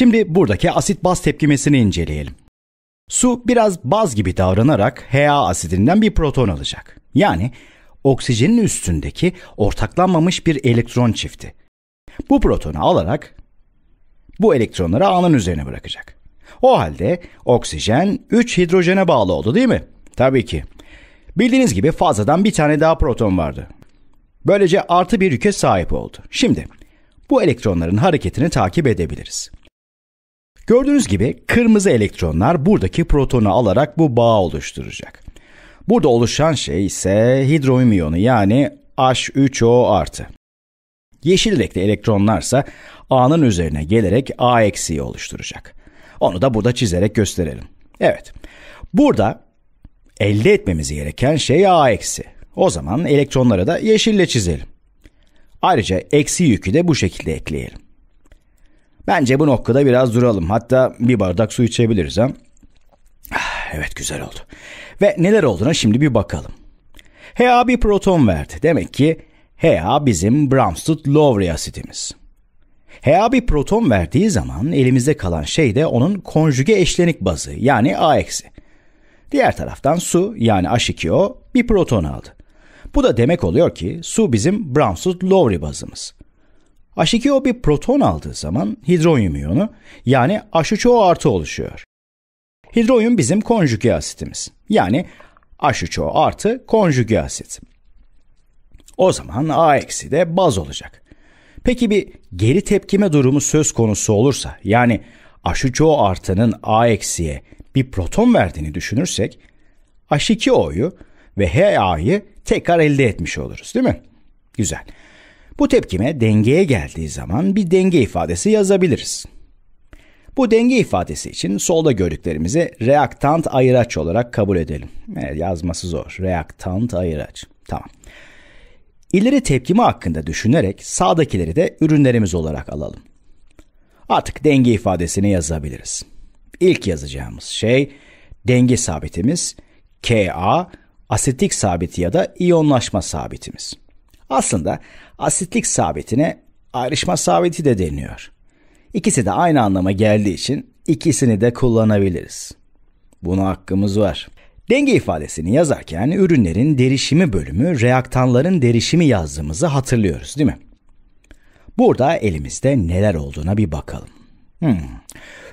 Şimdi buradaki asit baz tepkimesini inceleyelim. Su biraz baz gibi davranarak HA asidinden bir proton alacak. Yani oksijenin üstündeki ortaklanmamış bir elektron çifti. Bu protonu alarak bu elektronları A'nın üzerine bırakacak. O halde oksijen 3 hidrojene bağlı oldu değil mi? Tabii ki. Bildiğiniz gibi fazladan bir tane daha proton vardı. Böylece artı bir yüke sahip oldu. Şimdi bu elektronların hareketini takip edebiliriz. Gördüğünüz gibi kırmızı elektronlar buradaki protonu alarak bu bağı oluşturacak. Burada oluşan şey ise hidrojum yani H3O artı. Yeşil renkli elektronlarsa A'nın üzerine gelerek A eksiği oluşturacak. Onu da burada çizerek gösterelim. Evet. Burada elde etmemiz gereken şey A eksi. O zaman elektronları da yeşille çizelim. Ayrıca eksi yükü de bu şekilde ekleyelim. Bence bu noktada biraz duralım. Hatta bir bardak su içebiliriz ha. Ah, evet güzel oldu. Ve neler olduğuna şimdi bir bakalım. HA bir proton verdi. Demek ki HA bizim Bramstead-Lowry asidimiz. HA bir proton verdiği zaman elimizde kalan şey de onun konjüge eşlenik bazı yani A eksi. Diğer taraftan su yani H2O bir proton aldı. Bu da demek oluyor ki su bizim Bramstead-Lowry bazımız. H2O bir proton aldığı zaman hidronyum iyonu yani H3O artı oluşuyor. Hidronyum bizim konjüge asitimiz. Yani H3O artı konjüge asit. O zaman A eksi de baz olacak. Peki bir geri tepkime durumu söz konusu olursa yani H3O artının A eksiye bir proton verdiğini düşünürsek H2O'yu ve HA'yı tekrar elde etmiş oluruz değil mi? Güzel. Bu tepkime dengeye geldiği zaman bir denge ifadesi yazabiliriz. Bu denge ifadesi için solda gördüklerimizi reaktant ayıraç olarak kabul edelim. Evet, yazması zor. Reaktant ayıraç. Tamam. İleri tepkimi hakkında düşünerek sağdakileri de ürünlerimiz olarak alalım. Artık denge ifadesini yazabiliriz. İlk yazacağımız şey denge sabitimiz Ka, asetik sabiti ya da iyonlaşma sabitimiz. Aslında asitlik sabitine ayrışma sabiti de deniyor. İkisi de aynı anlama geldiği için ikisini de kullanabiliriz. Buna hakkımız var. Denge ifadesini yazarken ürünlerin derişimi bölümü reaktanların derişimi yazdığımızı hatırlıyoruz değil mi? Burada elimizde neler olduğuna bir bakalım. Hmm.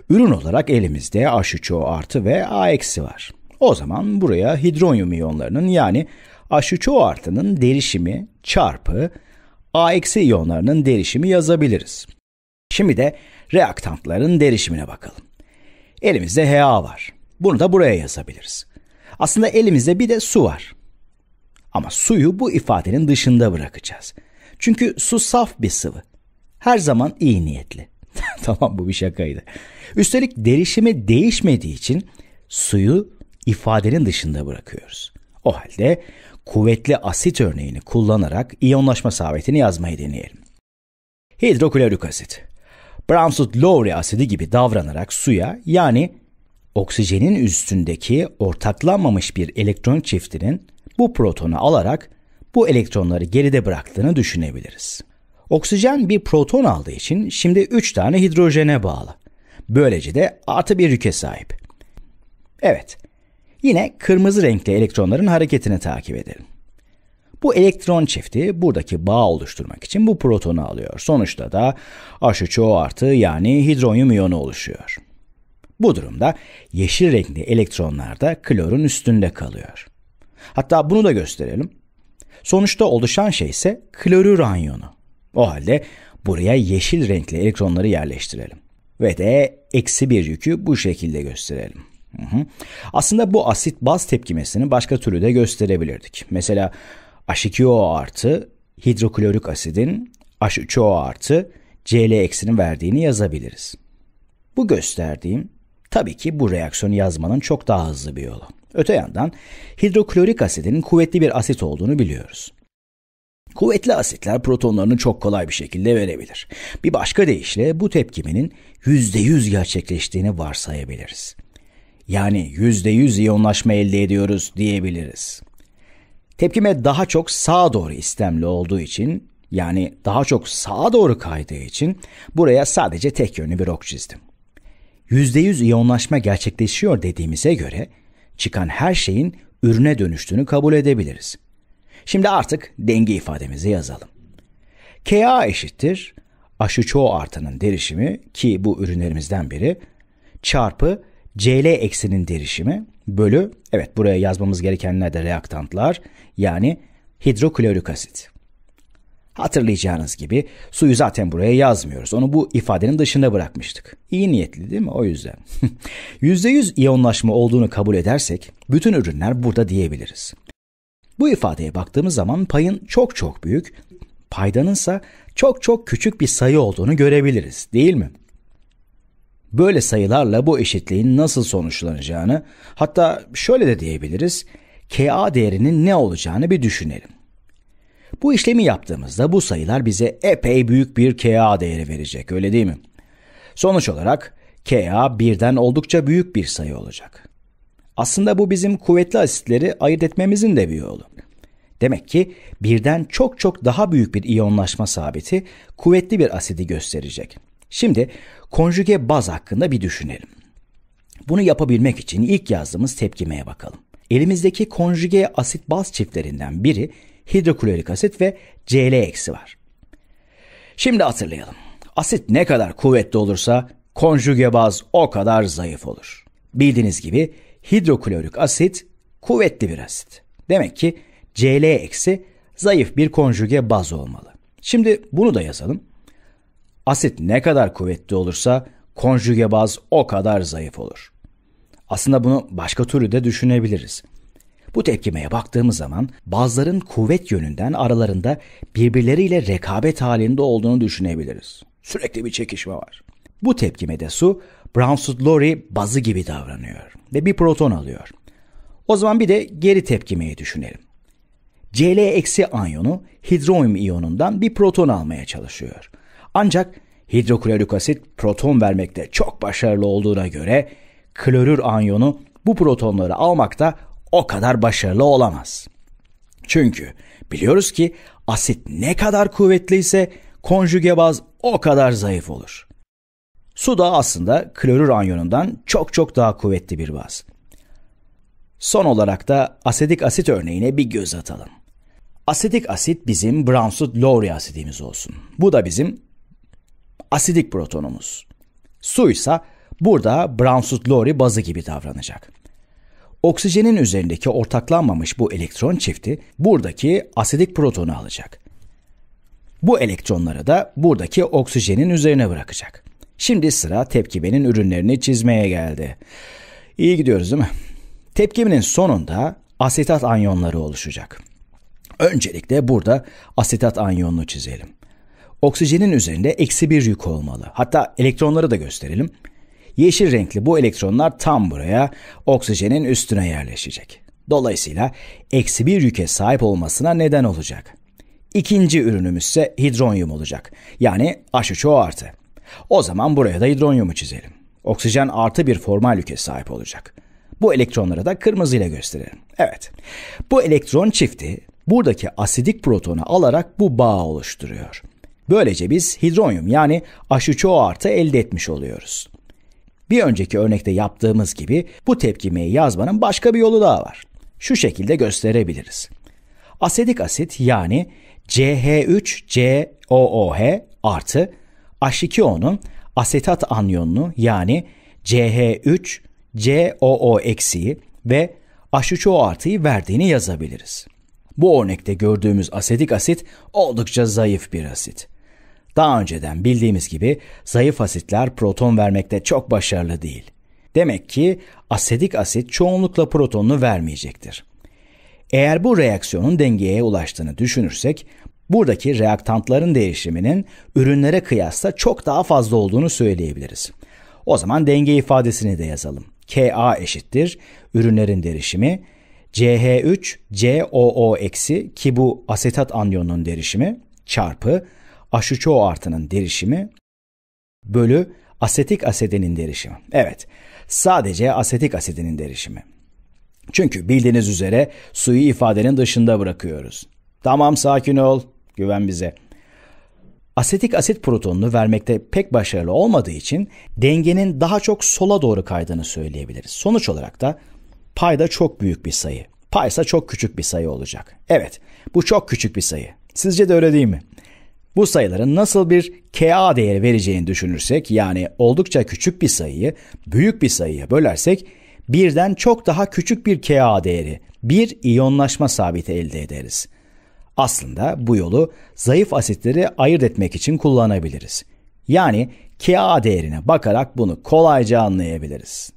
Ürün olarak elimizde H3O artı ve A eksi var. O zaman buraya hidronyum iyonlarının yani aşı artının derişimi çarpı A eksi iyonlarının derişimi yazabiliriz. Şimdi de reaktantların derişimine bakalım. Elimizde HA var. Bunu da buraya yazabiliriz. Aslında elimizde bir de su var. Ama suyu bu ifadenin dışında bırakacağız. Çünkü su saf bir sıvı. Her zaman iyi niyetli. tamam bu bir şakaydı. Üstelik derişimi değişmediği için suyu ifadenin dışında bırakıyoruz. O halde kuvvetli asit örneğini kullanarak iyonlaşma sabitini yazmayı deneyelim. Hidroklorik asit. Bramsut-Lowry asidi gibi davranarak suya yani oksijenin üstündeki ortaklanmamış bir elektron çiftinin bu protonu alarak bu elektronları geride bıraktığını düşünebiliriz. Oksijen bir proton aldığı için şimdi 3 tane hidrojene bağlı. Böylece de artı bir yüke sahip. Evet, Yine kırmızı renkli elektronların hareketini takip edelim. Bu elektron çifti buradaki bağ oluşturmak için bu protonu alıyor. Sonuçta da H3O artı yani hidronyum iyonu oluşuyor. Bu durumda yeşil renkli elektronlar da klorun üstünde kalıyor. Hatta bunu da gösterelim. Sonuçta oluşan şey ise klorür anyonu. O halde buraya yeşil renkli elektronları yerleştirelim. Ve de eksi bir yükü bu şekilde gösterelim. Aslında bu asit baz tepkimesini başka türlü de gösterebilirdik. Mesela H2O artı hidroklorik asidin H3O artı Cl eksini verdiğini yazabiliriz. Bu gösterdiğim tabii ki bu reaksiyonu yazmanın çok daha hızlı bir yolu. Öte yandan hidroklorik asidin kuvvetli bir asit olduğunu biliyoruz. Kuvvetli asitler protonlarını çok kolay bir şekilde verebilir. Bir başka deyişle bu tepkimenin %100 gerçekleştiğini varsayabiliriz yani %100 iyonlaşma elde ediyoruz diyebiliriz. Tepkime daha çok sağa doğru istemli olduğu için yani daha çok sağa doğru kaydığı için buraya sadece tek yönlü bir ok çizdim. %100 iyonlaşma gerçekleşiyor dediğimize göre çıkan her şeyin ürüne dönüştüğünü kabul edebiliriz. Şimdi artık denge ifademizi yazalım. Ka eşittir aşı çoğu artının derişimi ki bu ürünlerimizden biri çarpı CL eksenin derişimi bölü, evet buraya yazmamız gerekenler de reaktantlar yani hidroklorik asit. Hatırlayacağınız gibi suyu zaten buraya yazmıyoruz. Onu bu ifadenin dışında bırakmıştık. İyi niyetli değil mi? O yüzden. %100 iyonlaşma olduğunu kabul edersek bütün ürünler burada diyebiliriz. Bu ifadeye baktığımız zaman payın çok çok büyük, paydanınsa çok çok küçük bir sayı olduğunu görebiliriz değil mi? Böyle sayılarla bu eşitliğin nasıl sonuçlanacağını hatta şöyle de diyebiliriz. KA değerinin ne olacağını bir düşünelim. Bu işlemi yaptığımızda bu sayılar bize epey büyük bir KA değeri verecek öyle değil mi? Sonuç olarak KA birden oldukça büyük bir sayı olacak. Aslında bu bizim kuvvetli asitleri ayırt etmemizin de bir yolu. Demek ki birden çok çok daha büyük bir iyonlaşma sabiti kuvvetli bir asidi gösterecek. Şimdi konjüge baz hakkında bir düşünelim. Bunu yapabilmek için ilk yazdığımız tepkimeye bakalım. Elimizdeki konjüge asit baz çiftlerinden biri hidroklorik asit ve Cl eksi var. Şimdi hatırlayalım. Asit ne kadar kuvvetli olursa konjüge baz o kadar zayıf olur. Bildiğiniz gibi hidroklorik asit kuvvetli bir asit. Demek ki Cl eksi zayıf bir konjüge baz olmalı. Şimdi bunu da yazalım. Asit ne kadar kuvvetli olursa konjüge baz o kadar zayıf olur. Aslında bunu başka türlü de düşünebiliriz. Bu tepkimeye baktığımız zaman bazların kuvvet yönünden aralarında birbirleriyle rekabet halinde olduğunu düşünebiliriz. Sürekli bir çekişme var. Bu tepkimede su Brown's Lori bazı gibi davranıyor ve bir proton alıyor. O zaman bir de geri tepkimeyi düşünelim. Cl- anyonu hidronyum iyonundan bir proton almaya çalışıyor. Ancak hidroklorik asit proton vermekte çok başarılı olduğuna göre klorür anyonu bu protonları almakta o kadar başarılı olamaz. Çünkü biliyoruz ki asit ne kadar kuvvetliyse konjüge baz o kadar zayıf olur. Su da aslında klorür anyonundan çok çok daha kuvvetli bir baz. Son olarak da asetik asit örneğine bir göz atalım. Asetik asit bizim Bransut Lowry asidimiz olsun. Bu da bizim asidik protonumuz. Su ise burada Brownswood Lowry bazı gibi davranacak. Oksijenin üzerindeki ortaklanmamış bu elektron çifti buradaki asidik protonu alacak. Bu elektronları da buradaki oksijenin üzerine bırakacak. Şimdi sıra tepkimenin ürünlerini çizmeye geldi. İyi gidiyoruz değil mi? Tepkimenin sonunda asetat anyonları oluşacak. Öncelikle burada asetat anyonunu çizelim oksijenin üzerinde eksi bir yük olmalı. Hatta elektronları da gösterelim. Yeşil renkli bu elektronlar tam buraya oksijenin üstüne yerleşecek. Dolayısıyla eksi bir yüke sahip olmasına neden olacak. İkinci ürünümüz ise hidronyum olacak. Yani H3O artı. O zaman buraya da hidronyumu çizelim. Oksijen artı bir formal yüke sahip olacak. Bu elektronları da kırmızıyla gösterelim. Evet. Bu elektron çifti buradaki asidik protonu alarak bu bağı oluşturuyor. Böylece biz hidronyum yani h 3 artı elde etmiş oluyoruz. Bir önceki örnekte yaptığımız gibi bu tepkimeyi yazmanın başka bir yolu daha var. Şu şekilde gösterebiliriz. Asetik asit yani CH3COOH artı H2O'nun asetat anyonunu yani CH3COO eksiği ve H3O artıyı verdiğini yazabiliriz. Bu örnekte gördüğümüz asetik asit oldukça zayıf bir asit. Daha önceden bildiğimiz gibi zayıf asitler proton vermekte çok başarılı değil. Demek ki asetik asit çoğunlukla protonunu vermeyecektir. Eğer bu reaksiyonun dengeye ulaştığını düşünürsek buradaki reaktantların değişiminin ürünlere kıyasla çok daha fazla olduğunu söyleyebiliriz. O zaman denge ifadesini de yazalım. Ka eşittir ürünlerin derişimi CH3 COO eksi ki bu asetat anyonunun derişimi çarpı aşı artının derişimi bölü asetik asedinin derişimi. Evet sadece asetik asedinin derişimi. Çünkü bildiğiniz üzere suyu ifadenin dışında bırakıyoruz. Tamam sakin ol güven bize. Asetik asit protonunu vermekte pek başarılı olmadığı için dengenin daha çok sola doğru kaydığını söyleyebiliriz. Sonuç olarak da payda çok büyük bir sayı. Paysa çok küçük bir sayı olacak. Evet, bu çok küçük bir sayı. Sizce de öyle değil mi? Bu sayıların nasıl bir KA değeri vereceğini düşünürsek yani oldukça küçük bir sayıyı büyük bir sayıya bölersek birden çok daha küçük bir KA değeri, bir iyonlaşma sabiti elde ederiz. Aslında bu yolu zayıf asitleri ayırt etmek için kullanabiliriz. Yani KA değerine bakarak bunu kolayca anlayabiliriz.